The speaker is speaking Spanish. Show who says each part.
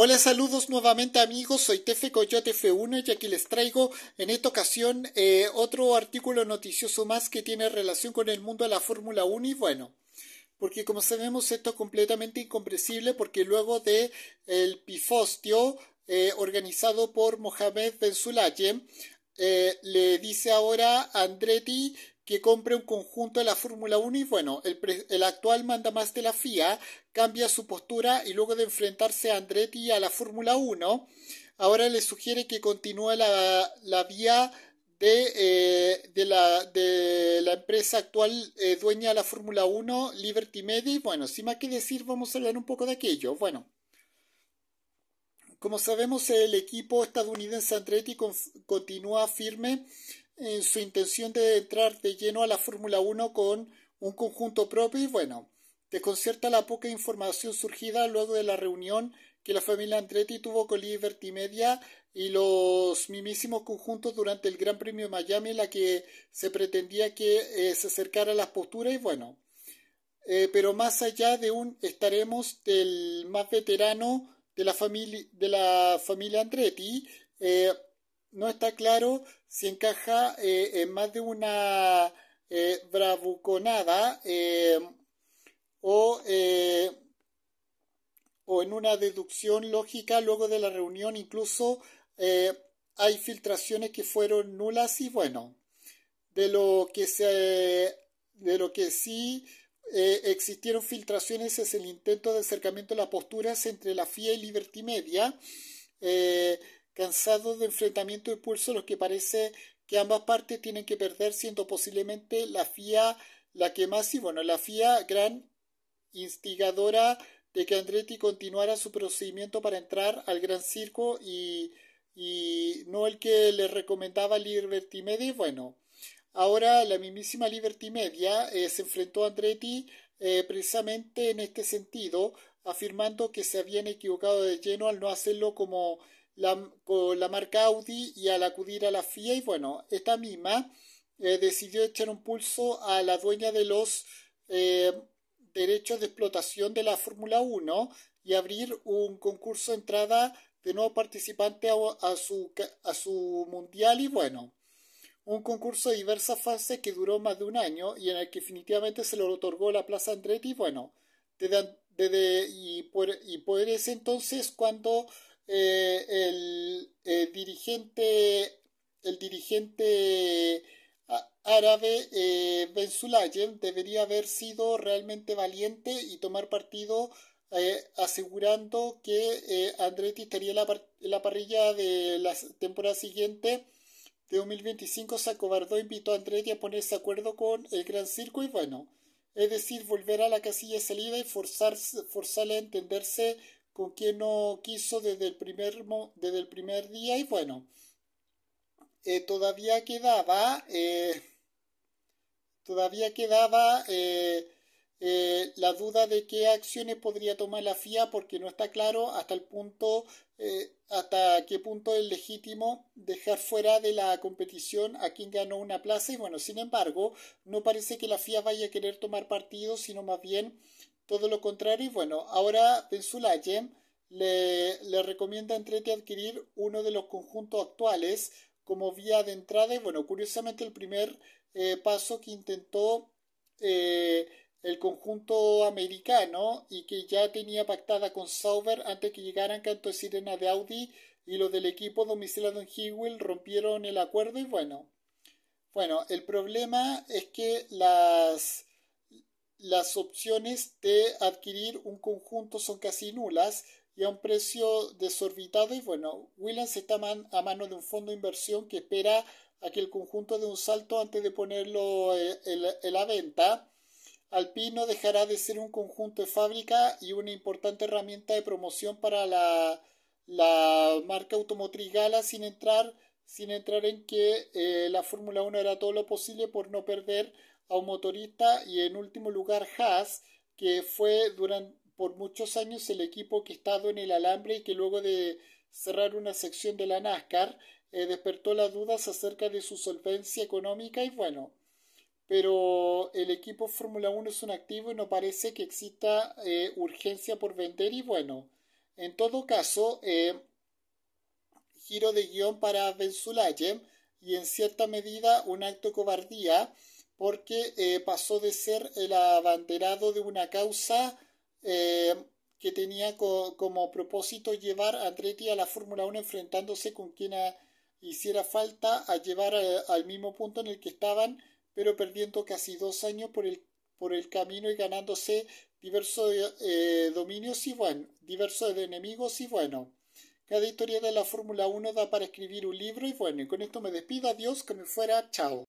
Speaker 1: Hola, saludos nuevamente amigos, soy Tefe Coyote F1 y aquí les traigo en esta ocasión eh, otro artículo noticioso más que tiene relación con el mundo de la Fórmula 1 y bueno, porque como sabemos esto es completamente incomprensible porque luego de el pifostio eh, organizado por Mohamed Ben eh, le dice ahora Andretti que compre un conjunto de la Fórmula 1 y bueno, el, actual manda más de la FIA cambia su postura y luego de enfrentarse a Andretti a la Fórmula 1, ahora le sugiere que continúe la, vía eh, de, la, de, la, empresa actual eh, dueña de la Fórmula 1, Liberty Media. Y bueno, sin más que decir, vamos a hablar un poco de aquello. Bueno, como sabemos, el equipo estadounidense Andretti continúa firme en su intención de entrar de lleno a la Fórmula 1 con un conjunto propio y bueno, desconcierta la poca información surgida luego de la reunión que la familia Andretti tuvo con Liberty Media y los mismísimos conjuntos durante el Gran Premio de Miami en la que se pretendía que eh, se acercara a las posturas y bueno, eh, pero más allá de un estaremos del más veterano de la, familia de la familia Andretti, eh, no está claro si encaja eh, en más de una eh, bravuconada eh, o, en una deducción lógica luego de la reunión. Incluso hay filtraciones que fueron nulas y bueno, de lo que, se, de lo que sí existieron filtraciones es el intento de acercamiento de las posturas entre la FIA y Liberty Media cansado de enfrentamiento y pulso los que parece que ambas partes tienen que perder, siendo posiblemente la FIA la que más, y bueno, la FIA gran instigadora de que Andretti continuara su procedimiento para entrar al gran circo y, y no el que le recomendaba Liberty Media. Bueno, ahora la mismísima Liberty Media eh, se enfrentó a Andretti eh, precisamente en este sentido, afirmando que se habían equivocado de lleno al no hacerlo como la, con la marca Audi y al acudir a la FIA y bueno, esta misma eh, decidió echar un pulso a la dueña de los eh, derechos de explotación de la Fórmula 1 y abrir un concurso de entrada de nuevo participante a, su, a su mundial y bueno, un concurso de diversas fases que duró más de un año y en el que definitivamente se le otorgó la plaza Andretti, bueno, desde, y, y por ese entonces cuando eh, el eh, dirigente el dirigente árabe eh, Ben Sulayem debería haber sido realmente valiente y tomar partido asegurando que Andretti estaría en la, parrilla de la temporada siguiente de 2025 se acobardó invitó a Andretti a ponerse de acuerdo con el Gran Circo y bueno es decir volver a la casilla de salida y forzar forzarle a entenderse con quien no quiso desde el primer, desde el primer día y bueno, eh, todavía quedaba, eh, todavía quedaba eh, la duda de qué acciones podría tomar la FIA porque no está claro hasta el punto, hasta qué punto es legítimo dejar fuera de la competición a quien ganó una plaza y bueno, sin embargo, no parece que la FIA vaya a querer tomar partido, sino más bien todo lo contrario, y bueno, ahora Pensulayem le, recomienda a adquirir uno de los conjuntos actuales como vía de entrada. Y bueno, curiosamente el primer eh, paso que intentó eh, el conjunto americano y que ya tenía pactada con Sauber antes que llegaran Canto de Sirena de Audi y los del equipo domiciliado en Hewell rompieron el acuerdo y bueno, bueno, el problema es que las las opciones de adquirir un conjunto son casi nulas y a un precio desorbitado. Y bueno, Williams está a mano de un fondo de inversión que espera a que el conjunto dé un salto antes de ponerlo eh, en la venta. Alpino dejará de ser un conjunto de fábrica y una importante herramienta de promoción para la, marca automotriz Gala sin entrar, sin entrar en que eh, la Fórmula 1 era todo lo posible por no perder a un motorista y en último lugar Haas, que fue durante, por muchos años el equipo que ha estado en el alambre y que luego de cerrar una sección de la NASCAR eh, despertó las dudas acerca de su solvencia económica y bueno, pero el equipo Fórmula 1 es un activo y no parece que exista eh, urgencia por vender y bueno, en todo caso, eh, giro de guión para Ben y en cierta medida un acto de cobardía porque eh, pasó de ser el abanderado de una causa eh, que tenía como propósito llevar a Andretti a la Fórmula 1 enfrentándose con quien hiciera falta a llevar eh, al mismo punto en el que estaban, pero perdiendo casi dos años por el, por el camino y ganándose diversos dominios y bueno, diversos enemigos y bueno. Cada historia de la Fórmula 1 da para escribir un libro y bueno, y con esto me despido, adiós, que me fuera, chao.